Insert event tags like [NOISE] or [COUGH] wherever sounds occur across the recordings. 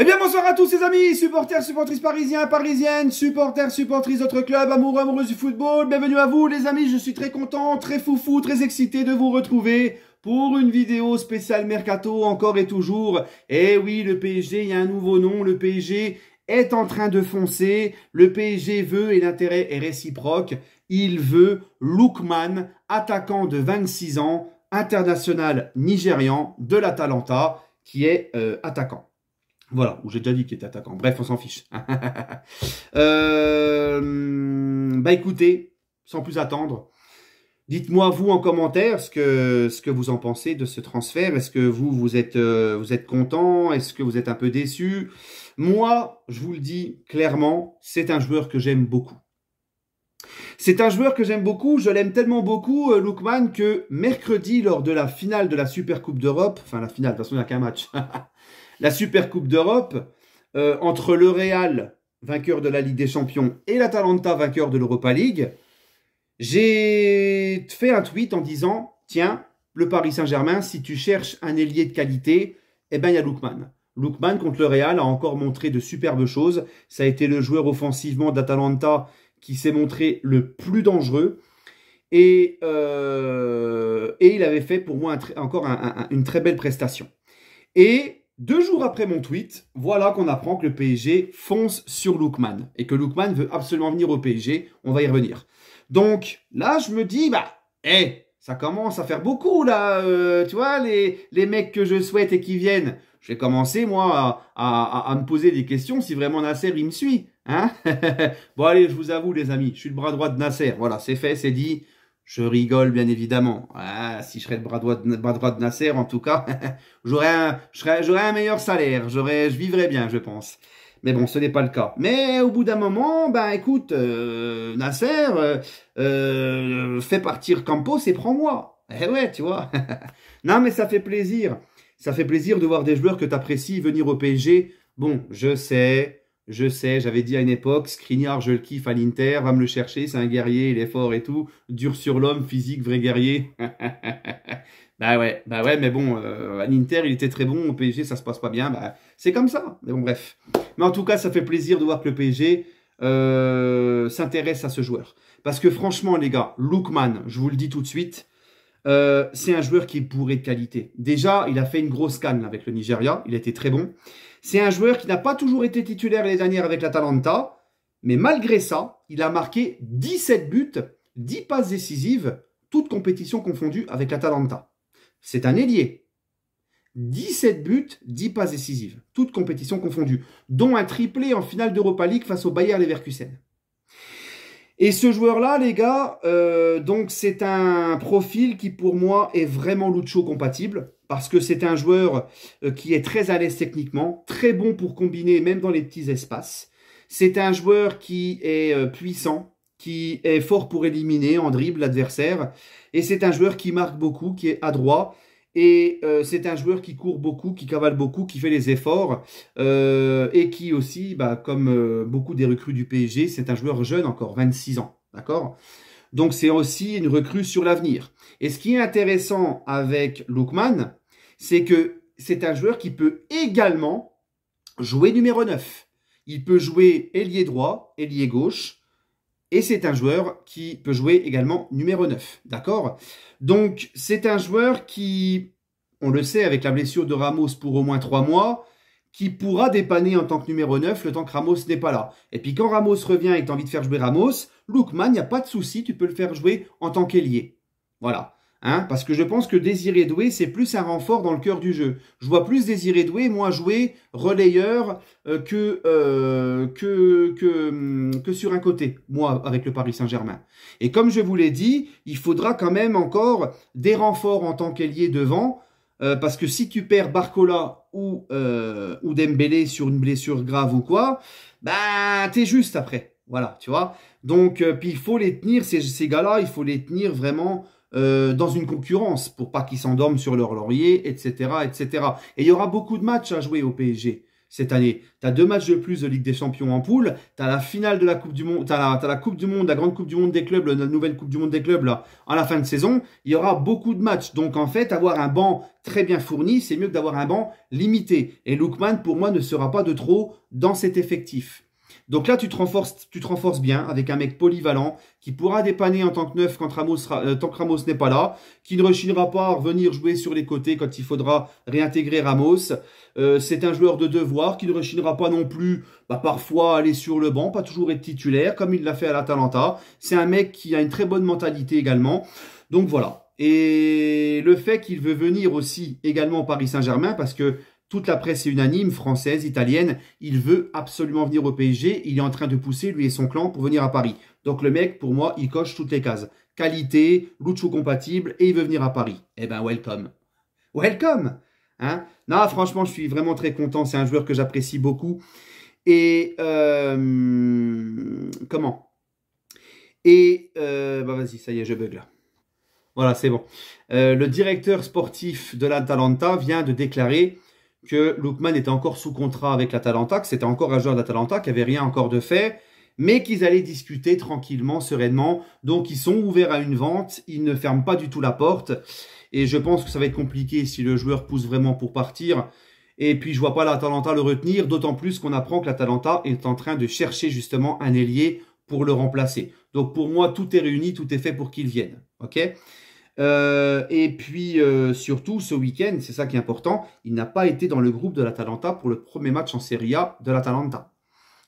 Eh bien, bonsoir à tous, les amis, supporters, supportrices parisiens, parisiennes, supporters, supportrices d'autres clubs, amoureux, amoureuses du football. Bienvenue à vous, les amis. Je suis très content, très foufou, très excité de vous retrouver pour une vidéo spéciale mercato encore et toujours. Eh oui, le PSG, il y a un nouveau nom. Le PSG est en train de foncer. Le PSG veut, et l'intérêt est réciproque, il veut Lookman, attaquant de 26 ans, international nigérian de l'Atalanta, qui est euh, attaquant. Voilà, où j'ai déjà dit qu'il était attaquant. Bref, on s'en fiche. [LAUGHS] Euh, bah écoutez, sans plus attendre, dites-moi vous en commentaire ce que ce que vous en pensez de ce transfert. Est-ce que vous vous êtes euh, vous êtes content Est-ce que vous êtes un peu déçu Moi, je vous le dis clairement, c'est un joueur que j'aime beaucoup. C'est un joueur que j'aime beaucoup, je l'aime tellement beaucoup, euh, Lookman, que mercredi, lors de la finale de la Super Coupe d'Europe, enfin la finale, de toute façon, il n'y a qu'un match, [LAUGHS] La Super Coupe d'Europe, euh, entre le Real, vainqueur de la Ligue des Champions, et l'Atalanta, vainqueur de l'Europa League, j'ai fait un tweet en disant Tiens, le Paris Saint-Germain, si tu cherches un ailier de qualité, eh bien, il y a Lookman. Lookman contre le Real a encore montré de superbes choses. Ça a été le joueur offensivement d'Atalanta qui s'est montré le plus dangereux. Et, euh, et, il avait fait pour moi encore une très belle prestation. Et deux jours après mon tweet, voilà qu'on apprend que le PSG fonce sur Lookman et que Lookman veut absolument venir au PSG. On va y revenir. Donc là, je me dis, bah, hé, eh, ça commence à faire beaucoup là, euh, tu vois, les, les mecs que je souhaite et qui viennent. J'ai commencé, moi, à, me poser des questions si vraiment Nasser, il me suit. Hein [LAUGHS] bon, allez, je vous avoue, les amis, je suis le bras droit de Nasser. Voilà, c'est fait, c'est dit. Je rigole, bien évidemment. Ah, si je serais le bras droit de, Nasser, en tout cas, [LAUGHS] j'aurais un, j'aurais un meilleur salaire. J'aurais, je vivrais bien, je pense. Mais bon, ce n'est pas le cas. Mais au bout d'un moment, ben écoute, euh, Nasser, euh, euh, fais partir Campos et prends-moi. Eh ouais, tu vois. [LAUGHS] non, mais ça fait plaisir. Ça fait plaisir de voir des joueurs que tu apprécies venir au PSG. Bon, je sais, je sais, j'avais dit à une époque, Skriniar, je le kiffe à l'Inter, va me le chercher, c'est un guerrier, il est fort et tout, dur sur l'homme, physique, vrai guerrier. [LAUGHS] bah ouais, bah ouais, mais bon, euh, à l'Inter, il était très bon, au PSG, ça se passe pas bien, bah c'est comme ça. Mais bon, bref. Mais en tout cas, ça fait plaisir de voir que le PSG euh, s'intéresse à ce joueur. Parce que franchement, les gars, Lookman, je vous le dis tout de suite, euh, c'est un joueur qui est bourré de qualité. Déjà, il a fait une grosse canne avec le Nigeria, il était très bon. C'est un joueur qui n'a pas toujours été titulaire les dernières avec l'Atalanta, mais malgré ça, il a marqué 17 buts, 10 passes décisives, toutes compétitions confondues avec l'Atalanta. C'est un ailier. 17 buts, 10 passes décisives, toutes compétitions confondues, dont un triplé en finale d'Europa League face au Bayern Leverkusen. Et ce joueur-là, les gars, euh, donc c'est un profil qui pour moi est vraiment Lucho compatible parce que c'est un joueur euh, qui est très à l'aise techniquement, très bon pour combiner même dans les petits espaces. C'est un joueur qui est euh, puissant, qui est fort pour éliminer en dribble l'adversaire. Et c'est un joueur qui marque beaucoup, qui est adroit. Et euh, c'est un joueur qui court beaucoup, qui cavale beaucoup, qui fait les efforts. et qui aussi, bah, comme beaucoup des recrues du PSG, c'est un joueur jeune encore, 26 ans. D'accord donc c'est aussi une recrue sur l'avenir. Et ce qui est intéressant avec Lookman, c'est que c'est un joueur qui peut également jouer numéro 9. Il peut jouer ailier droit, ailier gauche, et c'est un joueur qui peut jouer également numéro 9. D'accord Donc c'est un joueur qui, on le sait avec la blessure de Ramos pour au moins 3 mois, qui pourra dépanner en tant que numéro 9 le temps que Ramos n'est pas là. Et puis quand Ramos revient et que tu as envie de faire jouer Ramos, Lookman, il n'y a pas de souci, tu peux le faire jouer en tant qu'ailier. Voilà. Hein parce que je pense que Désiré Doué, c'est plus un renfort dans le cœur du jeu. Je vois plus Désiré Doué, moi, jouer relayeur euh, euh, que, que, que, hum, que, sur un côté, moi, avec le Paris Saint-Germain. Et comme je vous l'ai dit, il faudra quand même encore des renforts en tant qu'ailier devant euh, parce que si tu perds Barcola ou, euh, ou Dembélé sur une blessure grave ou quoi, bah t'es juste après. Voilà, tu vois. Donc, euh, puis il faut les tenir, ces, ces gars-là, il faut les tenir vraiment euh, dans une concurrence pour pas qu'ils s'endorment sur leur laurier, etc., etc. Et il y aura beaucoup de matchs à jouer au PSG cette année. Tu as deux matchs de plus de Ligue des Champions en poule. Tu as la finale de la Coupe du Monde, tu la Coupe du Monde, la grande Coupe du Monde des clubs, la nouvelle Coupe du Monde des clubs à la fin de saison. Il y aura beaucoup de matchs. Donc en fait, avoir un banc très bien fourni, c'est mieux que d'avoir un banc limité. Et Lookman, pour moi, ne sera pas de trop dans cet effectif. Donc là, tu te renforces, tu te renforces bien avec un mec polyvalent qui pourra dépanner en tant que neuf quand Ramos euh, Ramos n'est pas là, qui ne rechignera pas à revenir jouer sur les côtés quand il faudra réintégrer Ramos. Euh, c'est un joueur de devoir qui ne rechignera pas non plus bah, parfois aller sur le banc, pas toujours être titulaire comme il l'a fait à l'Atalanta. C'est un mec qui a une très bonne mentalité également. Donc voilà. Et le fait qu'il veut venir aussi également au Paris Saint-Germain parce que toute la presse est unanime, française, italienne. Il veut absolument venir au PSG. Il est en train de pousser, lui et son clan, pour venir à Paris. Donc le mec, pour moi, il coche toutes les cases. Qualité, Lucho compatible, et il veut venir à Paris. Eh ben, welcome. Welcome hein Non, franchement, je suis vraiment très content. C'est un joueur que j'apprécie beaucoup. Et... Euh, comment Et... Euh, bah vas-y, ça y est, je bug là. Voilà, c'est bon. Euh, le directeur sportif de l'Atalanta vient de déclarer que Lukman était encore sous contrat avec l'Atalanta, que c'était encore un joueur d'Atalanta, qui avait rien encore de fait, mais qu'ils allaient discuter tranquillement, sereinement. Donc ils sont ouverts à une vente, ils ne ferment pas du tout la porte. Et je pense que ça va être compliqué si le joueur pousse vraiment pour partir. Et puis je vois pas l'Atalanta le retenir, d'autant plus qu'on apprend que l'Atalanta est en train de chercher justement un ailier pour le remplacer. Donc pour moi, tout est réuni, tout est fait pour qu'il vienne. ok euh, et puis euh, surtout, ce week-end, c'est ça qui est important, il n'a pas été dans le groupe de l'Atalanta pour le premier match en Serie A de l'Atalanta.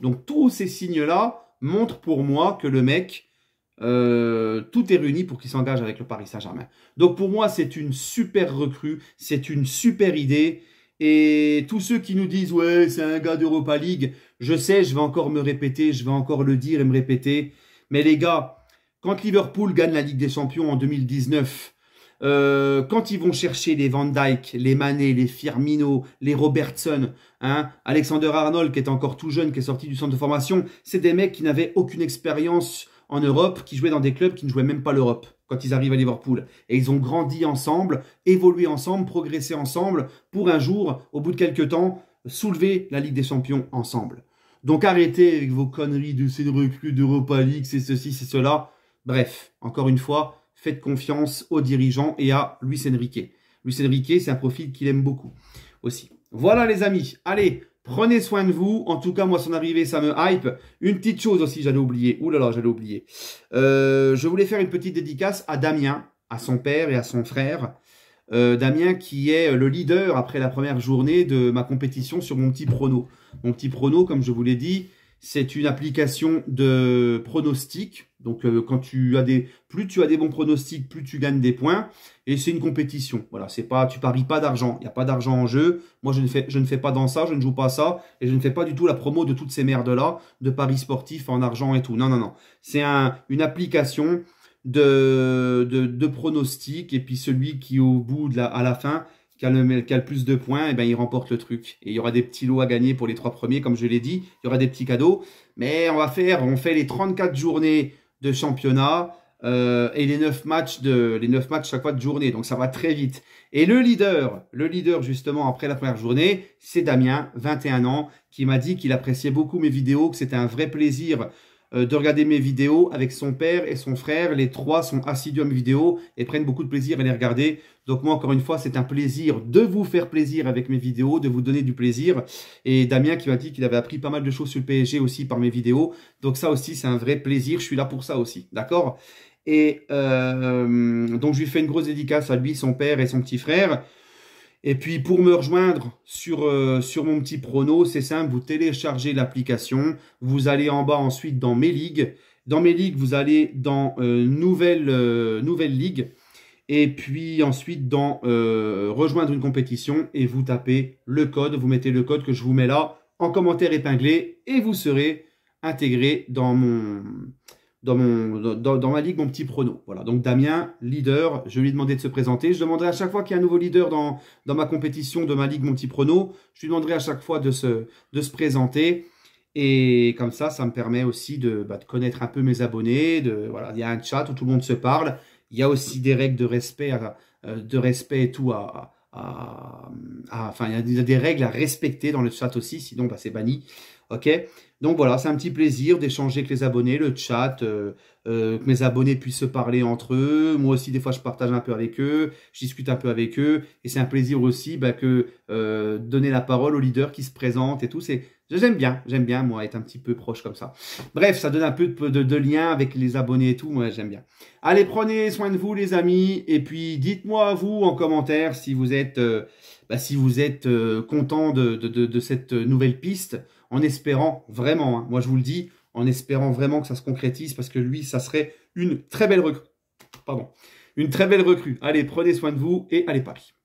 Donc tous ces signes-là montrent pour moi que le mec, euh, tout est réuni pour qu'il s'engage avec le Paris Saint-Germain. Donc pour moi, c'est une super recrue, c'est une super idée. Et tous ceux qui nous disent ouais c'est un gars d'Europa League, je sais, je vais encore me répéter, je vais encore le dire et me répéter. Mais les gars, quand Liverpool gagne la Ligue des Champions en 2019, euh, quand ils vont chercher les Van Dyke, les Mané, les Firmino, les Robertson, hein, Alexander Arnold qui est encore tout jeune, qui est sorti du centre de formation, c'est des mecs qui n'avaient aucune expérience en Europe, qui jouaient dans des clubs qui ne jouaient même pas l'Europe quand ils arrivent à Liverpool. Et ils ont grandi ensemble, évolué ensemble, progressé ensemble pour un jour, au bout de quelques temps, soulever la Ligue des Champions ensemble. Donc arrêtez avec vos conneries de ces recrues d'Europa League, c'est ceci, c'est cela. Bref, encore une fois, faites confiance aux dirigeants et à Luis Enrique. Luis Enrique, c'est un profil qu'il aime beaucoup aussi. Voilà les amis, allez, prenez soin de vous. En tout cas, moi, son arrivée, ça me hype. Une petite chose aussi, j'allais oublier. Ouh là là, j'allais oublier. Euh, je voulais faire une petite dédicace à Damien, à son père et à son frère. Euh, Damien qui est le leader après la première journée de ma compétition sur mon petit prono. Mon petit prono, comme je vous l'ai dit, c'est une application de pronostic. Donc euh, quand tu as des plus tu as des bons pronostics, plus tu gagnes des points et c'est une compétition. Voilà, c'est pas tu paries pas d'argent, il n'y a pas d'argent en jeu. Moi je ne fais pas dans ça, je ne joue pas ça et je ne fais pas du tout la promo de toutes ces merdes là de paris sportifs en argent et tout. Non non non. C'est une application de, de, de pronostics et puis celui qui au bout de à la fin qui a, le, plus de points, et eh ben, il remporte le truc. Et il y aura des petits lots à gagner pour les trois premiers, comme je l'ai dit. Il y aura des petits cadeaux. Mais on va faire, on fait les 34 journées de championnat euh, et les 9 matchs de, les 9 matchs chaque fois de journée. Donc ça va très vite. Et le leader, le leader justement après la première journée, c'est Damien, 21 ans, qui m'a dit qu'il appréciait beaucoup mes vidéos, que c'était un vrai plaisir euh, de regarder mes vidéos avec son père et son frère. Les trois sont assidus à mes vidéos et prennent beaucoup de plaisir à les regarder. Donc moi, encore une fois, c'est un plaisir de vous faire plaisir avec mes vidéos, de vous donner du plaisir. Et Damien qui m'a dit qu'il avait appris pas mal de choses sur le PSG aussi par mes vidéos. Donc ça aussi, c'est un vrai plaisir. Je suis là pour ça aussi, d'accord Et euh, donc je lui fais une grosse dédicace à lui, son père et son petit frère. Et puis pour me rejoindre sur, euh, sur mon petit prono, c'est simple, vous téléchargez l'application, vous allez en bas ensuite dans mes ligues. Dans mes ligues, vous allez dans nouvelle, euh, nouvelle euh, ligue. Et puis ensuite dans rejoindre une compétition et vous tapez le code, vous mettez le code que je vous mets là en commentaire épinglé et vous serez intégré dans mon, dans, dans, ma ligue mon petit prono. Voilà, donc Damien, leader, je lui ai demandé de se présenter. Je demanderai à chaque fois qu'il y a un nouveau leader dans, dans ma compétition de ma ligue mon petit prono, je lui demanderai à chaque fois de se, de se présenter. Et comme ça, ça me permet aussi de, bah, connaître un peu mes abonnés. De, voilà, il y a un chat où tout le monde se parle. Il y a aussi des règles de respect, à, euh, de respect et tout à, enfin, il y a des règles à respecter dans le chat aussi, sinon bah, c'est banni. Ok Donc voilà, c'est un petit plaisir d'échanger avec les abonnés, le chat, euh, euh, que mes abonnés puissent se parler entre eux. Moi aussi, des fois, je partage un peu avec eux, je discute un peu avec eux. Et c'est un plaisir aussi bah, que euh, donner la parole aux leaders qui se présentent et tout. C'est J'aime bien, j'aime bien, moi, être un petit peu proche comme ça. Bref, ça donne un peu de, lien avec les abonnés et tout, moi, j'aime bien. Allez, prenez soin de vous, les amis, et puis dites-moi, vous, en commentaire, si vous êtes, bah, si vous êtes content de, cette nouvelle piste en espérant vraiment, hein. moi je vous le dis, en espérant vraiment que ça se concrétise, parce que lui, ça serait une très belle recrue. Pardon. Une très belle recrue. Allez, prenez soin de vous et allez Paris.